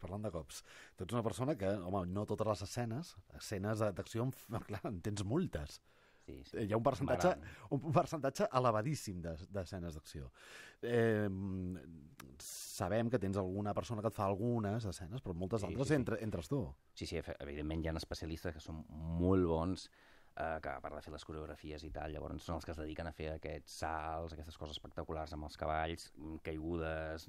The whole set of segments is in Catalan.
parlant de cops. Tu ets una persona que, home, no totes les escenes, escenes d'acció, clar, en tens moltes. Sí, sí. Hi ha un percentatge, un percentatge elevadíssim d'escenes d'acció. Eh, sabem que tens alguna persona que et fa algunes escenes, però moltes sí, altres sí, sí. Entre, entres tu. Sí, sí, evidentment hi ha especialistes que són molt bons eh, que a part de fer les coreografies i tal, llavors són els que es dediquen a fer aquests salts, aquestes coses espectaculars amb els cavalls, caigudes,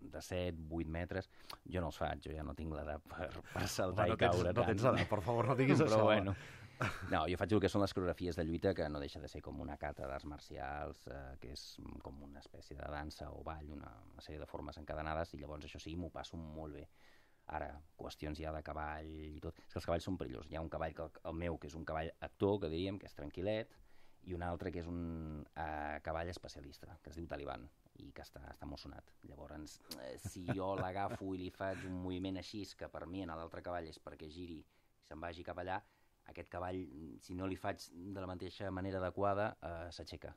de 7, 8 metres, jo no els faig, jo ja no tinc l'edat per, per saltar bueno, i tens, caure. No tens l'edat, per favor, no diguis Però, això. Bueno, no, jo faig el que són les coreografies de lluita, que no deixa de ser com una cata d'arts marcials, eh, que és com una espècie de dansa o ball, una, una sèrie de formes encadenades, i llavors això sí, m'ho passo molt bé. Ara, qüestions ja de cavall i tot... És que els cavalls són perillosos. Hi ha un cavall, que, el meu, que és un cavall actor, que diríem, que és tranquil·let, i un altre que és un eh, cavall especialista, que es diu Taliban i que està, està molt sonat. Llavors, eh, si jo l'agafo i li faig un moviment així, que per mi en l'altre cavall és perquè giri i se'n vagi cap allà, aquest cavall, si no li faig de la mateixa manera adequada, eh, s'aixeca.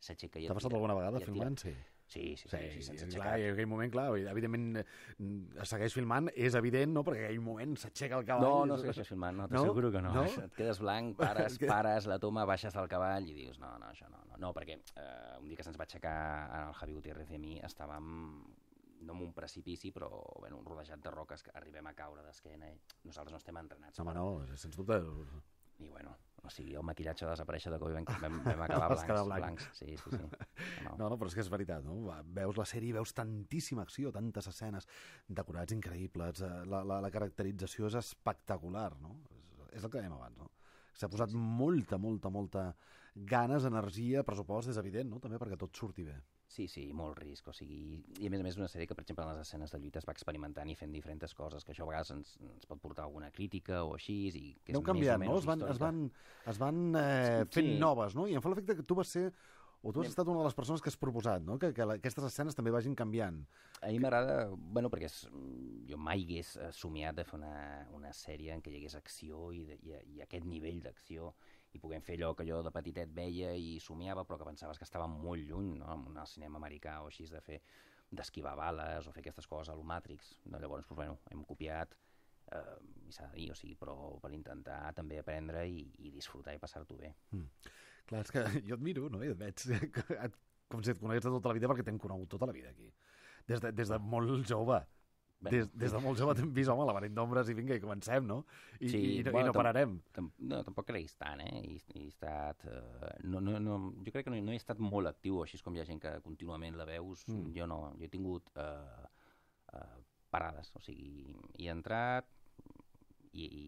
S'aixeca i T'ha passat alguna vegada filmant? Sí. Sí, sí, sí, sí, sí sense aixecar. Clar, I en aquell moment, clar, evidentment es mm, segueix filmant, és evident, no?, perquè en aquell moment s'aixeca el cavall... No, no segueixes no, filmant, no, t'asseguro no? que no. no. Et quedes blanc, pares, pares, la toma, baixes del cavall i dius, no, no, això no, no, no perquè eh, un dia que se'ns va aixecar en el Javi Gutiérrez i a mi estàvem no en un precipici, però bueno, un rodejat de roques que arribem a caure d'esquena i nosaltres no estem entrenats. Home, no, sense dubte. I bueno, o sigui, el maquillatge va desaparèixer de cop i vam, vam, vam acabar blancs, blanc. blancs. Sí, sí, sí. No. no, no, però és que és veritat, no? Veus la sèrie, veus tantíssima acció, tantes escenes, decorats increïbles, eh, la, la, la caracterització és espectacular, no? És, és el que dèiem abans, no? S'ha posat molta, molta, molta ganes, energia, pressupost, és evident, no? També perquè tot surti bé. Sí, sí, molt risc, o sigui, i a més a més una sèrie que, per exemple, en les escenes de lluita es va experimentant i fent diferents coses, que això a vegades ens, ens pot portar alguna crítica o així, i que Deu és canviat, més o menys no? Es van, històrica. es van, es van eh, fent sí. noves, no? I em fa l'efecte que tu vas ser o tu has estat una de les persones que has proposat, no? que, que la, aquestes escenes també vagin canviant. A mi m'agrada, bueno, perquè és, jo mai hagués eh, somiat de fer una, una sèrie en què hi hagués acció i, de, i, i aquest nivell d'acció i puguem fer allò que jo de petitet veia i somiava, però que pensaves que estava molt lluny, no? en el cinema americà o així, de fer d'esquivar bales o fer aquestes coses a lo Matrix. No? Llavors, pues, bueno, hem copiat eh, i s'ha de dir, o sigui, però per intentar també aprendre i, i disfrutar i passar-t'ho bé. Mm. Clar, és que jo et miro, no?, i et veig com si et conegués de tota la vida perquè t'hem conegut tota la vida aquí, des de, des de molt jove. Des, des de molt jove t'hem vist, home, laberint d'ombres i vinga, i comencem, no? I, sí, i, i, no, bueno, i no pararem. no, tampoc creguis tant, eh? He, he estat... Eh, no, no, no, jo crec que no, no he estat molt actiu, així com hi ha gent que contínuament la veus. Mm. Jo no, jo he tingut eh, eh, parades, o sigui, hi he entrat i, i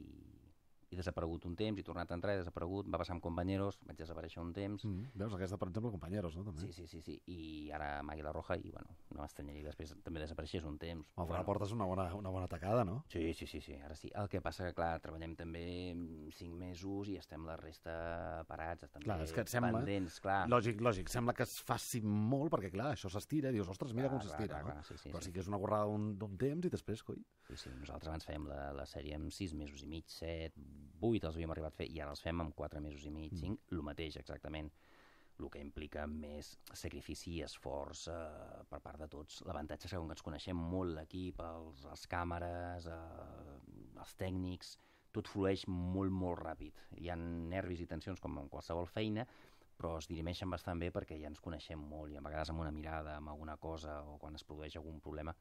desaparegut un temps, i tornat a entrar, he desaparegut, va passar amb companyeros, vaig desaparèixer un temps... Mm, -hmm. veus, aquesta, per exemple, companyeros, no? També. Sí, sí, sí, sí, i ara Màguila Roja, i bueno, no m'estranyaria després també desapareixés un temps. Al final bueno, portes una bona, una bona tacada, no? Sí, sí, sí, sí, ara sí. El que passa que, clar, treballem també 5 mesos i estem la resta parats, també clar, és que sembla, pendents, clar. Lògic, lògic, sembla que es faci molt, perquè, clar, això s'estira, dius, ostres, mira clar, com s'estira, no? Clar, sí, sí, Però sí, sí que és una gorrada d'un temps i després, coi... Sí, sí, nosaltres abans fèiem la, la sèrie amb 6 mesos i mig, 7, 8 els havíem arribat a fer i ara els fem amb 4 mesos i mig, 5, mm. el mateix exactament el que implica més sacrifici i esforç eh, per part de tots. L'avantatge és que, que ens coneixem molt l'equip, els, les càmeres, eh, els tècnics, tot flueix molt, molt ràpid. Hi ha nervis i tensions com en qualsevol feina, però es dirimeixen bastant bé perquè ja ens coneixem molt i a vegades amb una mirada, amb alguna cosa o quan es produeix algun problema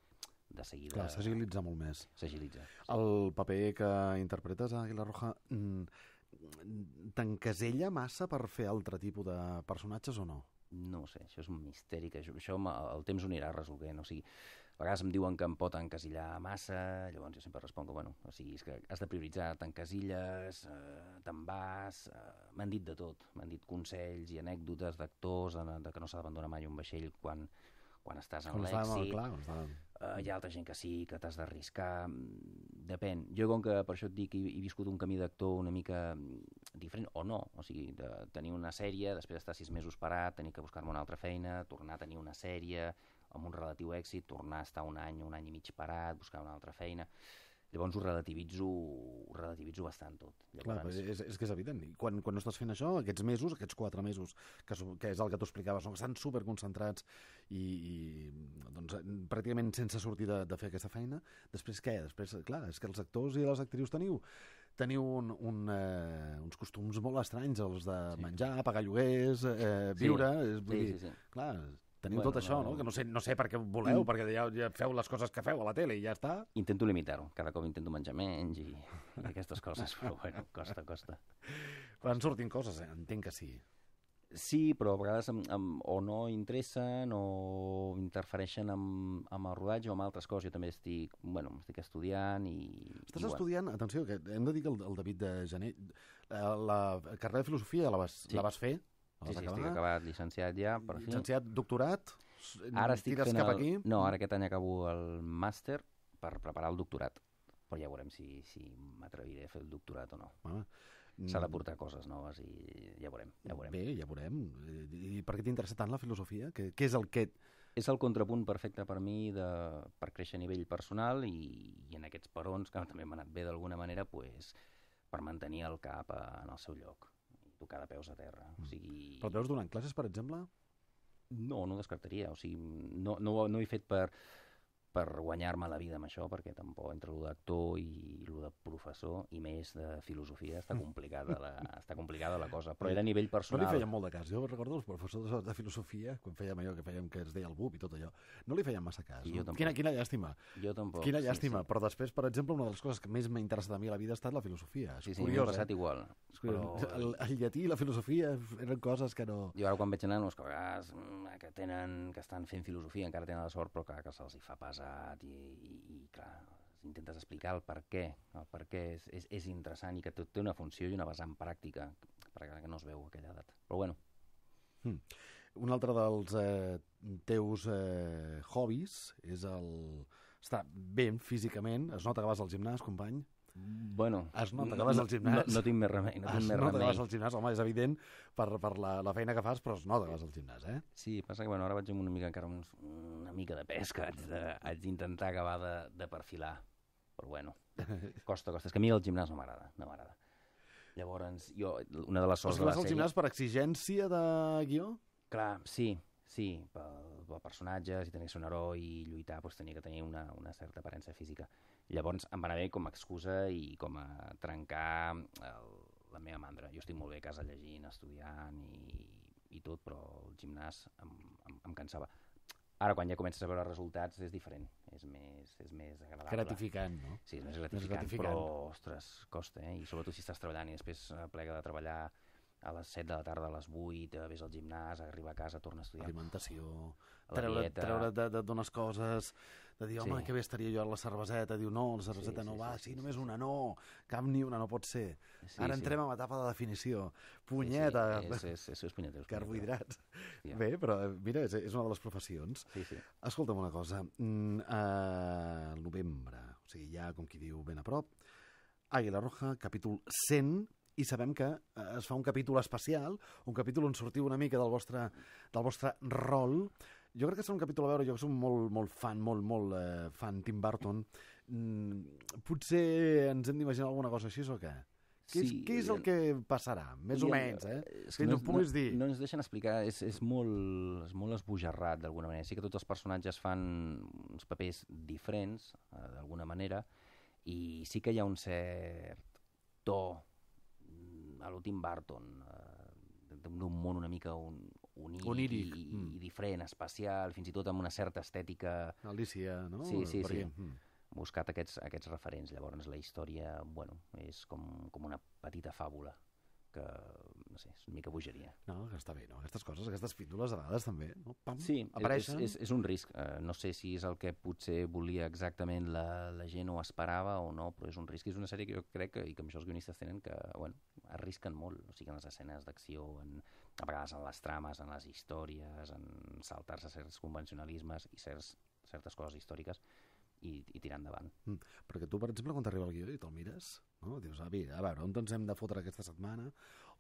de seguida... Clar, s'agilitza molt més. S'agilitza. El paper que interpretes a Aguilar Roja mm, t'encasella massa per fer altre tipus de personatges o no? No sé, això és un misteri, que això, això el temps ho anirà resolent. o sigui, a vegades em diuen que em pot encasillar massa, llavors jo sempre responc que, bueno, o sigui, és que has de prioritzar, t'encasilles, eh, te'n vas, eh, m'han dit de tot, m'han dit consells i anècdotes d'actors, de, de que no s'ha d'abandonar mai un vaixell quan quan estàs en l'èxit... Clar, estàvem... Uh, hi ha altra gent que sí, que t'has d'arriscar... Mm, depèn. Jo, com que per això et dic he, he viscut un camí d'actor una mica mm, diferent, o no, o sigui, de tenir una sèrie, després estar sis mesos parat, tenir que buscar-me una altra feina, tornar a tenir una sèrie amb un relatiu èxit, tornar a estar un any, un any i mig parat, buscar una altra feina... Llavors ho relativitzo, ho relativitzo bastant tot. Llavors... Clar, és, és que és evident. I quan, quan no estàs fent això, aquests mesos, aquests quatre mesos, que, que és el que tu explicaves, no? que estan superconcentrats i, i doncs, pràcticament sense sortir de, de fer aquesta feina, després què? Després, clar, és que els actors i les actrius teniu teniu un, un, uh, uns costums molt estranys, els de sí. menjar, pagar lloguers, eh, viure... Sí, és, vull sí, dir, sí, sí. Clar, Tenim bueno, tot això, no? Que no sé, no sé per què voleu, mm. perquè ja, ja feu les coses que feu a la tele i ja està. Intento limitar-ho. Cada cop intento menjar menys i, i aquestes coses, però bueno, costa, costa. Van sortint surtin coses, eh? entenc que sí. Sí, però a vegades amb, amb, o no interessen o interfereixen amb, amb el rodatge o amb altres coses. Jo també estic, bueno, estic estudiant i... Estàs i estudiant, bueno. atenció, que hem de dir que el, el David de Gené, eh, la carrera de filosofia la vas, sí. la vas fer Sí, sí, estic acabat, llicenciat ja, per fi. doctorat? Ara estic fent cap el... aquí? No, ara aquest any acabo el màster per preparar el doctorat. Però ja veurem si, si m'atreviré a fer el doctorat o no. Ah. S'ha de mm. portar coses noves i ja veurem. Ja veurem. Bé, ja veurem. Eh, I per què t'interessa tant la filosofia? Què, què és el que... És el contrapunt perfecte per mi de, per créixer a nivell personal i, i en aquests perons, que també m'han anat bé d'alguna manera, pues, per mantenir el cap en el seu lloc tocar de peus a terra. Mm. O sigui... Però et veus donant classes, per exemple? No, no descartaria. O sigui, no, no, no he fet per per guanyar-me la vida amb això, perquè tampoc entre el d'actor i el de professor i més de filosofia està complicada la, està complicada la cosa, però era a nivell personal. No li feien molt de cas, jo recordo els professors de filosofia, quan fèiem allò que fèiem que es deia el bub i tot allò, no li feien massa cas. No? Quina, quina llàstima. Jo tampoc. Quina llàstima, sí, sí. però després, per exemple, una de les coses que més m'ha interessat a mi a la vida ha estat la filosofia. És sí, sí, m'ha eh? passat eh? igual. però... el, el llatí i la filosofia eren coses que no... Jo ara quan veig nanos que a vegades mm, que, tenen, que estan fent filosofia encara tenen la sort, però que, que se'ls hi fa pas casat i, i, i clar, intentes explicar el per què, el per què és, és, és interessant i que tot té una funció i una vessant pràctica, perquè no es veu a aquella edat. Però bueno. Hmm. Un altre dels eh, teus eh, hobbies és el... estar ben físicament. Es nota que vas al gimnàs, company? Bueno, es nota que vas al gimnàs. No, no tinc més remei. No tinc es més nota que vas al gimnàs, home, és evident per, per la, la feina que fas, però es nota que vas al gimnàs, eh? Sí, passa que bueno, ara vaig amb una mica encara uns, una mica de pes que haig d'intentar acabar de, de perfilar. Però bueno, costa, costa. És que a mi el gimnàs no m'agrada, no m'agrada. Llavors, jo, una de les sorts de la sèrie... al gimnàs per exigència de guió? Clar, sí, sí, pel, pel personatge, si tenia que ser un heroi i lluitar, doncs tenia que tenir una, una certa aparença física. Llavors em va anar bé com a excusa i com a trencar el, la meva mandra. Jo estic molt bé a casa llegint, estudiant i, i tot, però el gimnàs em, em, em cansava. Ara, quan ja comences a veure resultats, és diferent. És més, és més agradable. Gratificant, no? Sí, és més gratificant, més gratificant. però, ostres, costa, eh? I sobretot si estàs treballant i després eh, plega de treballar a les 7 de la tarda, a les 8, eh, ves al gimnàs, arriba a casa, torna a estudiar. Alimentació, treure, dieta... treure de, de, d'unes coses, de dir, home, sí. que bé estaria jo a la cerveseta, diu, no, la cerveseta sí, no sí, va, sí, sí, sí, només una no, cap ni una no pot ser. Sí, Ara sí. entrem a l'etapa de definició. Punyeta! Sí, sí. És, és, és, és punyeta, és Carbohidrats. Ja. Bé, però eh, mira, és, és una de les professions. Sí, sí. Escolta'm una cosa, mm, eh, a novembre, o sigui, ja com qui diu ben a prop, Àguila Roja, capítol 100, i sabem que eh, es fa un capítol especial, un capítol on sortiu una mica del vostre, del vostre rol jo crec que serà un capítol a veure, jo que soc molt, molt fan, molt, molt eh, fan Tim Burton. Mm, potser ens hem d'imaginar alguna cosa així o què? Què, sí, és, què és el eh, que passarà? Més o menys, eh? eh? És que, no, no, no, dir. No, ens deixen explicar, és, és, molt, és molt esbojarrat d'alguna manera. Sí que tots els personatges fan uns papers diferents, eh, d'alguna manera, i sí que hi ha un cert to mm, a l'últim Barton, d'un món una mica un, uníric, Oníric. I, mm. i diferent, especial, fins i tot amb una certa estètica... Alícia, no? Sí, sí, sí. Mm. Buscat aquests, aquests referents. Llavors, la història, bueno, és com, com una petita fàbula que, no sé, és una mica bogeria. No, que està bé, no? Aquestes coses, aquestes píndoles a vegades també, no? Pam, sí, apareixen. És, és, és un risc. Uh, no sé si és el que potser volia exactament la, la gent o esperava o no, però és un risc. És una sèrie que jo crec que, i que això els guionistes tenen, que, bueno, arrisquen molt. O sigui, en les escenes d'acció, en, a vegades en les trames, en les històries, en saltar-se certs convencionalismes i certs, certes coses històriques i, i tirar endavant. Mm. Perquè tu, per exemple, quan t'arriba el guió i te'l mires, no? dius, avi, a veure, on ens hem de fotre aquesta setmana?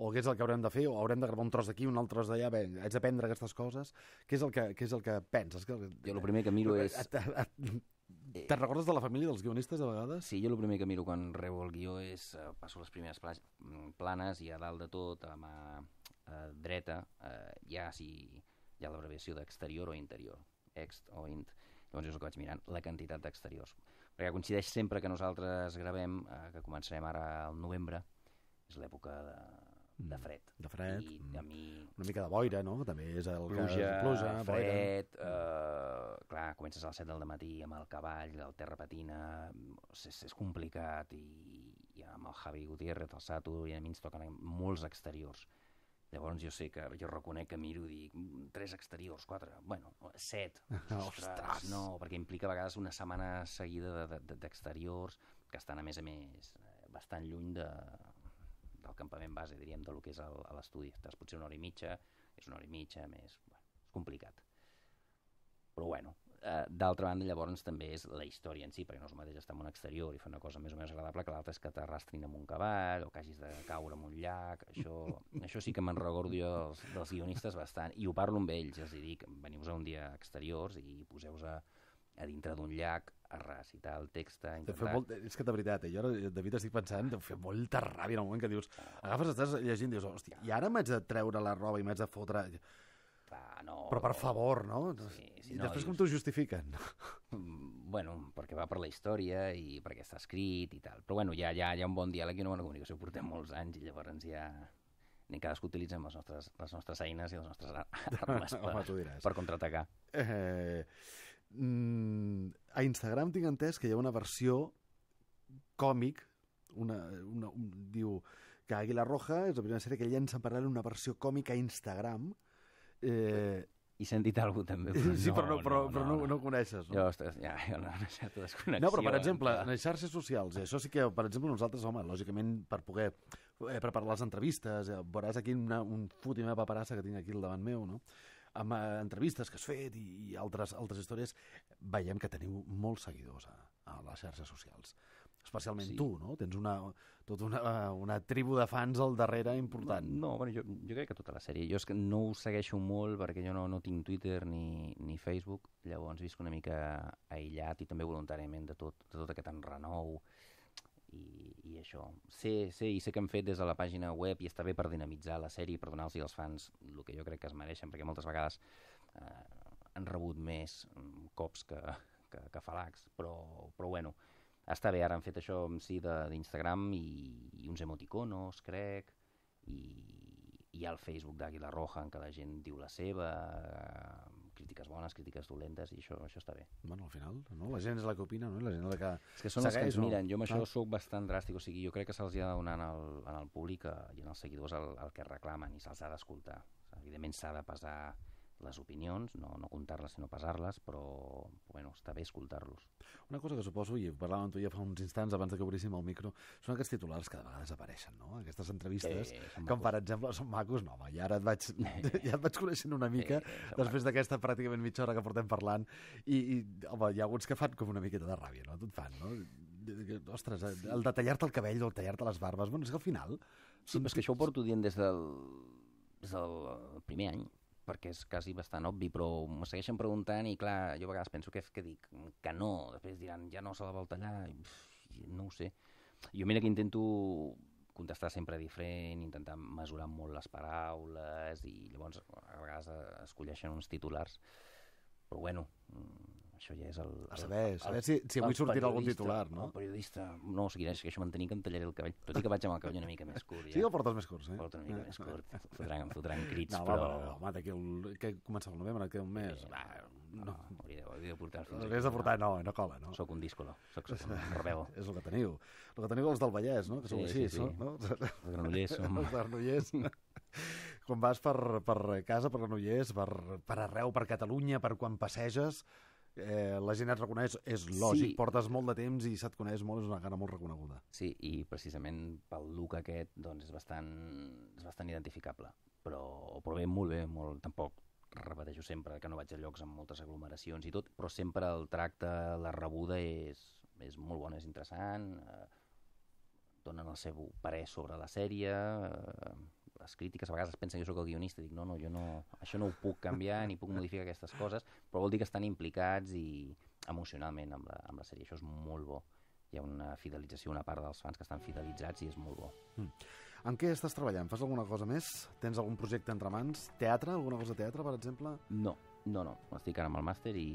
O què és el que haurem de fer? O haurem de gravar un tros d'aquí, un altre tros d'allà? Bé, haig d'aprendre aquestes coses. Què és el que, què és el que penses? Que, jo el primer que miro és... Eh, te'n recordes de la família dels guionistes, a vegades? Sí, jo el primer que miro quan rebo el guió és... Uh, passo les primeres mm, planes i a dalt de tot, a mà uh, dreta, uh, ja si hi ha l'abreviació d'exterior o interior, ext o int doncs és el que vaig mirant, la quantitat d'exteriors. Perquè coincideix sempre que nosaltres gravem, eh, que començarem ara al novembre, és l'època de, mm. de fred. De fred. I mm. a mi... Una mica de boira, no? També és el pluja, que... Pluja, fred, boira. Eh, clar, comences a les 7 del matí amb el cavall, el terra patina, és, és complicat, i, i amb el Javi Gutiérrez, el Sato, i a mi ens toquen molts exteriors. Llavors jo sé que, jo reconec que miro i dic, mm, tres exteriors, quatre, bueno, set. Ostres, Ostres. no, perquè implica a vegades una setmana seguida d'exteriors de, de, que estan, a més a més, eh, bastant lluny de, del campament base, diríem, de lo que és l'estudi. Estàs potser una hora i mitja, és una hora i mitja, més... Bueno, és complicat. Però bueno, eh, d'altra banda, llavors, també és la història en si, perquè no és el mateix estar en un exterior i fer una cosa més o menys agradable que l'altra és que t'arrastrin amb un cavall o que hagis de caure en un llac. Això, això sí que me'n recordo jo dels, dels guionistes bastant. I ho parlo amb ells, els dic, veniu a un dia a exteriors i poseu-vos a, a dintre d'un llac a recitar el text, intentar... molt, és que de veritat, eh? jo ara, David, estic pensant, deu fer molta ràbia en el moment que dius, ah. agafes, estàs llegint, dius, hòstia, i ara m'haig de treure la roba i m'haig de fotre no... Però per favor, no? Sí, si I no, després com t'ho justifiquen? Bueno, perquè va per la història i perquè està escrit i tal. Però bueno, ja hi ha, hi ha un bon diàleg i una bona comunicació. Portem molts anys i llavors ja ni cadascú utilitzem les nostres, les nostres eines i les nostres armes per, Home, per contraatacar. Eh, mm, a Instagram tinc entès que hi ha una versió còmic una, una, un, diu que Águila Roja és la primera sèrie que llença en paral·lel una versió còmica a Instagram Eh, i sentit alguna també. Però sí, no, però, no, però, no, però no, no, no coneixes. No? Jo, ostres, ja, hi no, una certa desconnexió. No, però, per exemple, en les xarxes socials, eh, això sí que, per exemple, nosaltres, home, lògicament, per poder eh, preparar les entrevistes, eh, veuràs aquí una, un fotim de paperassa que tinc aquí al davant meu, no? amb eh, entrevistes que has fet i, i altres, altres històries, veiem que teniu molts seguidors a, a les xarxes socials especialment sí. tu, no? Tens una, tota una, una tribu de fans al darrere important. No, no bueno, jo, jo crec que tota la sèrie. Jo és que no ho segueixo molt perquè jo no, no tinc Twitter ni, ni Facebook, llavors visc una mica aïllat i també voluntàriament de tot, de tot aquest enrenou i, i això. Sí, sí, i sé que hem fet des de la pàgina web i està bé per dinamitzar la sèrie i per donar-los als fans el que jo crec que es mereixen, perquè moltes vegades eh, han rebut més mm, cops que, que, que falacs, però, però bueno, està bé, ara han fet això amb si d'Instagram i, i uns emoticonos, crec, i hi ha el Facebook d'Àguila Roja en què la gent diu la seva, crítiques bones, crítiques dolentes, i això, això està bé. Bueno, al final, no? la gent és la que opina, no? la gent és la que... És que són segueix, els que ens miren, jo amb això sóc bastant dràstic, o sigui, jo crec que se'ls ha de donar en el, en el públic eh, i en els seguidors el, el que reclamen i se'ls ha d'escoltar. Evidentment s'ha de pesar les opinions, no, no comptar-les sinó pesar-les, però bueno, està bé escoltar-los. Una cosa que suposo, i parlàvem tu ja fa uns instants abans que obríssim el micro, són aquests titulars que de vegades apareixen, no? Aquestes entrevistes, eh, com macos. per exemple, són macos, no, home, ara et vaig, eh, ja et vaig coneixent una mica, eh, després d'aquesta pràcticament mitja hora que portem parlant, i, i home, hi ha alguns que fan com una miqueta de ràbia, no? Tot fan, no? Ostres, sí. el de tallar-te el cabell o el tallar-te les barbes, bueno, és que al final... Sí, són... és que això ho porto dient des del, des del primer any, perquè és quasi bastant obvi, però me segueixen preguntant i clar, jo a vegades penso que, que dic que no, després diran ja no se la vol tallar, i, pff, no ho sé. Jo mira que intento contestar sempre diferent, intentar mesurar molt les paraules i llavors a vegades es colleixen uns titulars però bueno, mm, això ja és el... A saber, el, el, a veure si, si avui sortirà algun titular, no? El periodista... No, seguiré, sigui, que això mantenir que em tallaré el cabell. Tot i que vaig amb el cabell una mica més curt. Ja. Sí, el portes més curt, eh? Porto una mica eh? més curt. Em fotran, em fotran crits, no, però... No, home, d'aquí el... que comença el novembre, que un mes. va, no. no. Hauria, hauria de portar fins L'hauries de portar, no, no cola, no? Soc un díscolo, soc, soc un rebel. és el que teniu. El que teniu els del Vallès, no? Que sou sí, així, sí, sí. no? Els granollers som... Els granollers quan vas per, per casa, per Granollers, per, per arreu, per Catalunya, per quan passeges, eh, la gent et reconeix, és lògic, sí. portes molt de temps i se't coneix molt, és una cara molt reconeguda. Sí, i precisament pel look aquest doncs és bastant, és bastant identificable, però, però bé, molt bé, molt, tampoc repeteixo sempre que no vaig a llocs amb moltes aglomeracions i tot, però sempre el tracte, la rebuda és, és molt bona, és interessant, eh, donen el seu parer sobre la sèrie, eh, les crítiques a vegades pensen que jo sóc el guionista i dic no, no, jo no, això no ho puc canviar ni puc modificar aquestes coses, però vol dir que estan implicats i emocionalment amb la, amb la sèrie, això és molt bo hi ha una fidelització, una part dels fans que estan fidelitzats i és molt bo. Mm. En què estàs treballant? Fas alguna cosa més? Tens algun projecte entre mans? Teatre? Alguna cosa de teatre, per exemple? No, no, no. Estic ara amb el màster i,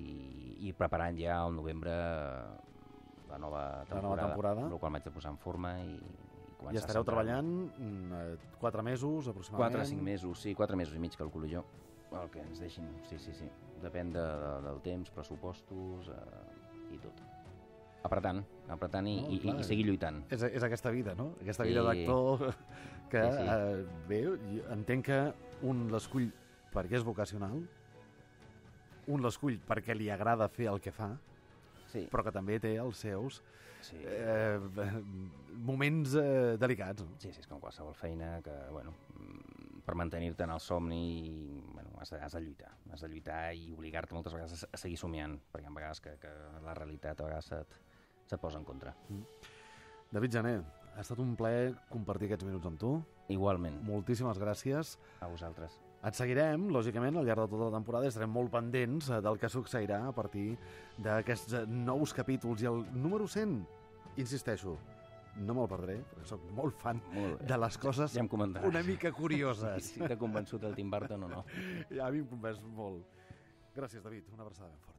i preparant ja al novembre la nova temporada, la nova temporada. el qual m'haig de posar en forma i començar I estareu treballant eh, quatre mesos, aproximadament? Quatre, cinc mesos, sí, quatre mesos i mig, calculo jo, el que ens deixin. Sí, sí, sí. Depèn de, de, del temps, pressupostos eh, i tot. Apretant, apretant i, no, i, i seguir lluitant. És, és aquesta vida, no? Aquesta vida d'actor que, sí, sí. Eh, bé, entenc que un l'escull perquè és vocacional, un l'escull perquè li agrada fer el que fa, sí. però que també té els seus sí. eh, moments eh, delicats. Sí, sí, és com qualsevol feina que, bueno, mm, per mantenir-te en el somni bueno, has, de, has de lluitar. Has de lluitar i obligar-te moltes vegades a seguir somiant, perquè a vegades que, que la realitat a vegades se't, se't posa en contra. Mm. David Janer, ha estat un plaer compartir aquests minuts amb tu. Igualment. Moltíssimes gràcies. A vosaltres. Et seguirem, lògicament, al llarg de tota la temporada. Estarem molt pendents eh, del que succeirà a partir d'aquests eh, nous capítols. I el número 100, insisteixo, no me'l perdré, perquè sóc molt fan molt de les coses ja, ja una mica curioses. si t'ha convençut el Tim Burton o no. Ja, a mi em convenç molt. Gràcies, David. Una abraçada ben forta.